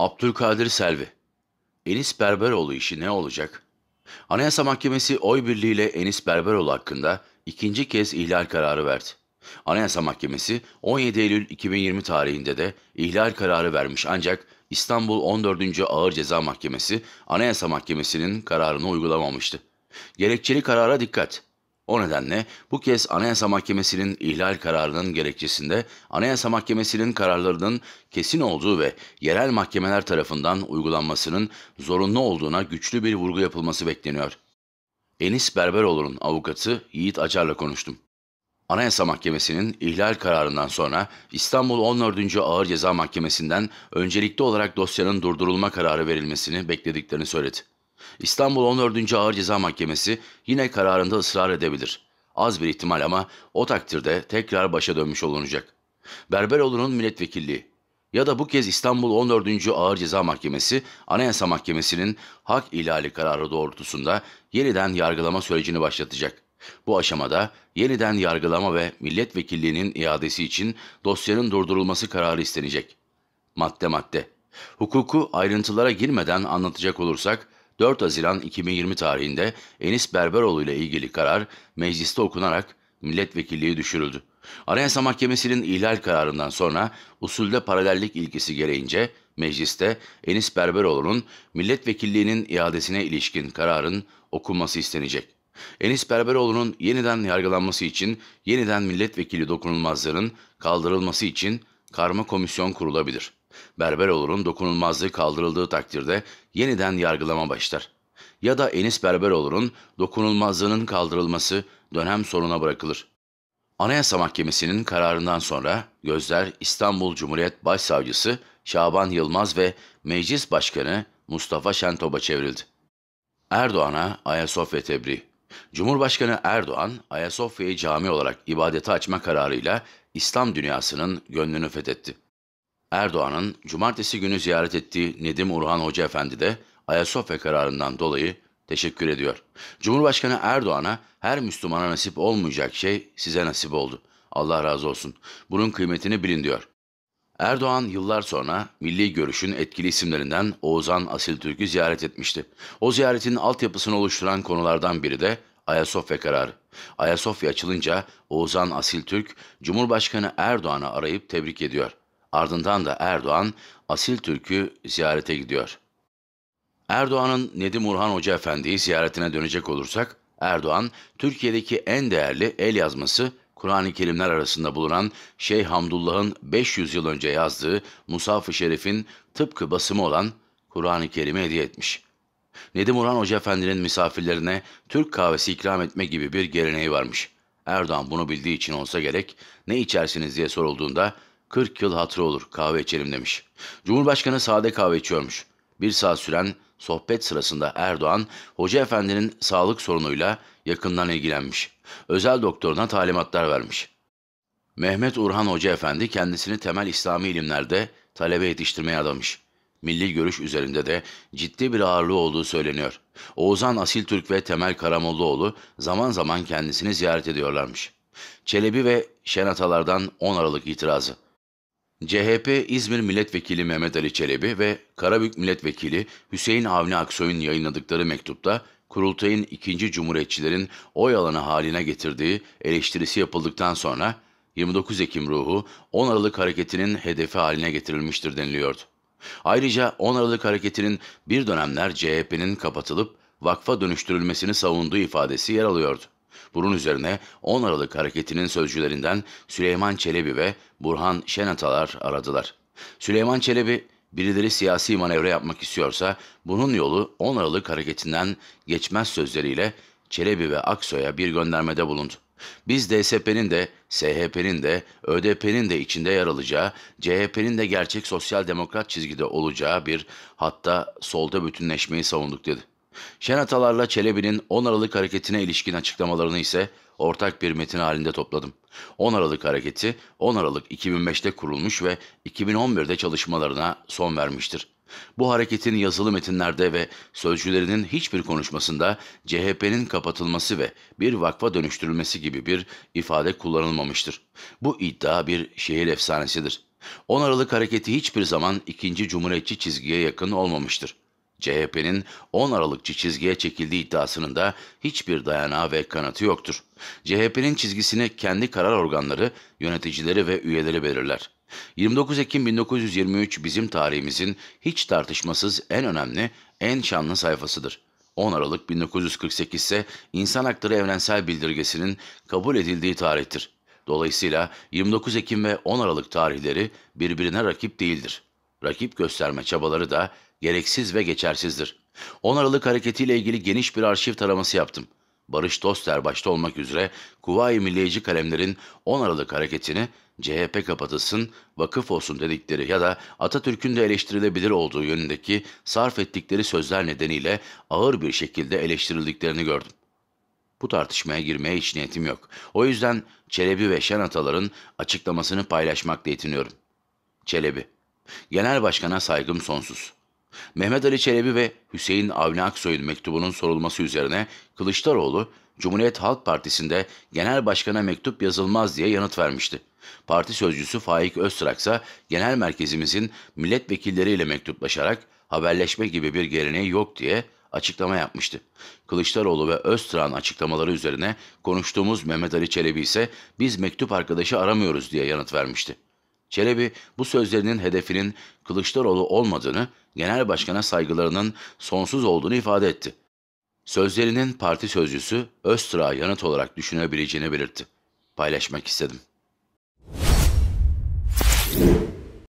Abdülkadir Selvi. Enis Berberoğlu işi ne olacak? Anayasa Mahkemesi oy birliğiyle Enis Berberoğlu hakkında ikinci kez ihlal kararı verdi. Anayasa Mahkemesi 17 Eylül 2020 tarihinde de ihlal kararı vermiş ancak İstanbul 14. Ağır Ceza Mahkemesi Anayasa Mahkemesi'nin kararını uygulamamıştı. Gerekçeli karara dikkat. O nedenle bu kez Anayasa Mahkemesi'nin ihlal kararının gerekçesinde Anayasa Mahkemesi'nin kararlarının kesin olduğu ve yerel mahkemeler tarafından uygulanmasının zorunlu olduğuna güçlü bir vurgu yapılması bekleniyor. Enis Berberoğlu'nun avukatı Yiğit Acar'la konuştum. Anayasa Mahkemesi'nin ihlal kararından sonra İstanbul 14. Ağır Ceza Mahkemesi'nden öncelikli olarak dosyanın durdurulma kararı verilmesini beklediklerini söyledi. İstanbul 14. Ağır Ceza Mahkemesi yine kararında ısrar edebilir. Az bir ihtimal ama o takdirde tekrar başa dönmüş olunacak. Berberoğlu'nun milletvekilliği ya da bu kez İstanbul 14. Ağır Ceza Mahkemesi Anayasa Mahkemesi'nin hak ihlali kararı doğrultusunda yeniden yargılama sürecini başlatacak. Bu aşamada yeniden yargılama ve milletvekilliğinin iadesi için dosyanın durdurulması kararı istenecek. Madde madde. Hukuku ayrıntılara girmeden anlatacak olursak, 4 Haziran 2020 tarihinde Enis Berberoğlu ile ilgili karar mecliste okunarak milletvekilliği düşürüldü. Anayasa Mahkemesi'nin ihlal kararından sonra usulde paralellik ilkesi gereğince mecliste Enis Berberoğlu'nun milletvekilliğinin iadesine ilişkin kararın okunması istenecek. Enis Berberoğlu'nun yeniden yargılanması için yeniden milletvekili dokunulmazlığının kaldırılması için karma komisyon kurulabilir.'' Berberoğlu'nun dokunulmazlığı kaldırıldığı takdirde yeniden yargılama başlar. Ya da Enis Berberoğlu'nun dokunulmazlığının kaldırılması dönem sonuna bırakılır. Anayasa Mahkemesi'nin kararından sonra gözler İstanbul Cumhuriyet Başsavcısı Şaban Yılmaz ve Meclis Başkanı Mustafa Şentop'a çevrildi. Erdoğan'a Ayasofya tebriği. Cumhurbaşkanı Erdoğan, Ayasofya'yı cami olarak ibadete açma kararıyla İslam dünyasının gönlünü fethetti. Erdoğan'ın cumartesi günü ziyaret ettiği Nedim Urhan Hoca Efendi de Ayasofya kararından dolayı teşekkür ediyor. Cumhurbaşkanı Erdoğan'a her Müslümana nasip olmayacak şey size nasip oldu. Allah razı olsun. Bunun kıymetini bilin diyor. Erdoğan yıllar sonra milli görüşün etkili isimlerinden Oğuzhan Asil Türk'ü ziyaret etmişti. O ziyaretin altyapısını oluşturan konulardan biri de Ayasofya kararı. Ayasofya açılınca Oğuzhan Asil Türk, Cumhurbaşkanı Erdoğan'ı arayıp tebrik ediyor. Ardından da Erdoğan asil Türk'ü ziyarete gidiyor. Erdoğan'ın Nedim Urhan Hoca Efendi'yi ziyaretine dönecek olursak, Erdoğan, Türkiye'deki en değerli el yazması Kur'an-ı Kerimler arasında bulunan Şeyh Hamdullah'ın 500 yıl önce yazdığı Musaf-ı Şerif'in tıpkı basımı olan Kur'an-ı Kerim'i hediye etmiş. Nedim Urhan Hoca Efendi'nin misafirlerine Türk kahvesi ikram etme gibi bir geleneği varmış. Erdoğan bunu bildiği için olsa gerek, ne içersiniz diye sorulduğunda 40 yıl hatıra olur kahve içelim demiş. Cumhurbaşkanı sade kahve içiyormuş. Bir saat süren sohbet sırasında Erdoğan, Hoca Efendi'nin sağlık sorunuyla yakından ilgilenmiş. Özel doktoruna talimatlar vermiş. Mehmet Urhan Hoca Efendi kendisini temel İslami ilimlerde talebe yetiştirmeye adamış. Milli görüş üzerinde de ciddi bir ağırlığı olduğu söyleniyor. Oğuzhan Türk ve Temel Karamollaoğlu zaman zaman kendisini ziyaret ediyorlarmış. Çelebi ve Şenatalardan 10 Aralık itirazı. CHP İzmir Milletvekili Mehmet Ali Çelebi ve Karabük Milletvekili Hüseyin Avni Aksoy'un yayınladıkları mektupta kurultayın ikinci cumhuriyetçilerin oy alanı haline getirdiği eleştirisi yapıldıktan sonra 29 Ekim ruhu 10 Aralık hareketinin hedefi haline getirilmiştir deniliyordu. Ayrıca 10 Aralık hareketinin bir dönemler CHP'nin kapatılıp vakfa dönüştürülmesini savunduğu ifadesi yer alıyordu. Bunun üzerine 10 Aralık hareketinin sözcülerinden Süleyman Çelebi ve Burhan Şenatalar aradılar. Süleyman Çelebi, birileri siyasi manevra yapmak istiyorsa bunun yolu 10 Aralık hareketinden geçmez sözleriyle Çelebi ve Aksoy'a bir göndermede bulundu. Biz DSP'nin de, SHP'nin de, ÖDP'nin de içinde yer alacağı, CHP'nin de gerçek sosyal demokrat çizgide olacağı bir hatta solda bütünleşmeyi savunduk dedi. Şenatalarla Çelebi'nin 10 Aralık hareketine ilişkin açıklamalarını ise ortak bir metin halinde topladım. 10 Aralık hareketi 10 Aralık 2005'te kurulmuş ve 2011'de çalışmalarına son vermiştir. Bu hareketin yazılı metinlerde ve sözcülerinin hiçbir konuşmasında CHP'nin kapatılması ve bir vakfa dönüştürülmesi gibi bir ifade kullanılmamıştır. Bu iddia bir şehir efsanesidir. 10 Aralık hareketi hiçbir zaman ikinci Cumhuriyetçi çizgiye yakın olmamıştır. CHP'nin 10 Aralıkçı çizgiye çekildiği iddiasının da hiçbir dayanağı ve kanıtı yoktur. CHP'nin çizgisini kendi karar organları, yöneticileri ve üyeleri belirler. 29 Ekim 1923 bizim tarihimizin hiç tartışmasız en önemli, en şanlı sayfasıdır. 10 Aralık 1948 ise İnsan Hakları Evrensel Bildirgesi'nin kabul edildiği tarihtir. Dolayısıyla 29 Ekim ve 10 Aralık tarihleri birbirine rakip değildir. Rakip gösterme çabaları da gereksiz ve geçersizdir. 10 Aralık hareketiyle ilgili geniş bir arşiv taraması yaptım. Barış Doster başta olmak üzere Kuvayi Milliyeci kalemlerin 10 Aralık hareketini CHP kapatılsın, vakıf olsun dedikleri ya da Atatürk'ün de eleştirilebilir olduğu yönündeki sarf ettikleri sözler nedeniyle ağır bir şekilde eleştirildiklerini gördüm. Bu tartışmaya girmeye hiç niyetim yok. O yüzden Çelebi ve Şen Atalar'ın açıklamasını paylaşmakla yetiniyorum. Çelebi Genel Başkan'a saygım sonsuz. Mehmet Ali Çelebi ve Hüseyin Avni Aksoy'un mektubunun sorulması üzerine Kılıçdaroğlu, Cumhuriyet Halk Partisi'nde genel başkana mektup yazılmaz diye yanıt vermişti. Parti sözcüsü Faik Öztrak ise genel merkezimizin milletvekilleriyle mektuplaşarak haberleşme gibi bir geleneği yok diye açıklama yapmıştı. Kılıçdaroğlu ve Öztrak'ın açıklamaları üzerine konuştuğumuz Mehmet Ali Çelebi ise biz mektup arkadaşı aramıyoruz diye yanıt vermişti. Çelebi bu sözlerinin hedefinin Kılıçdaroğlu olmadığını, genel başkana saygılarının sonsuz olduğunu ifade etti. Sözlerinin parti sözcüsü Öztrak'a yanıt olarak düşünebileceğini belirtti. Paylaşmak istedim.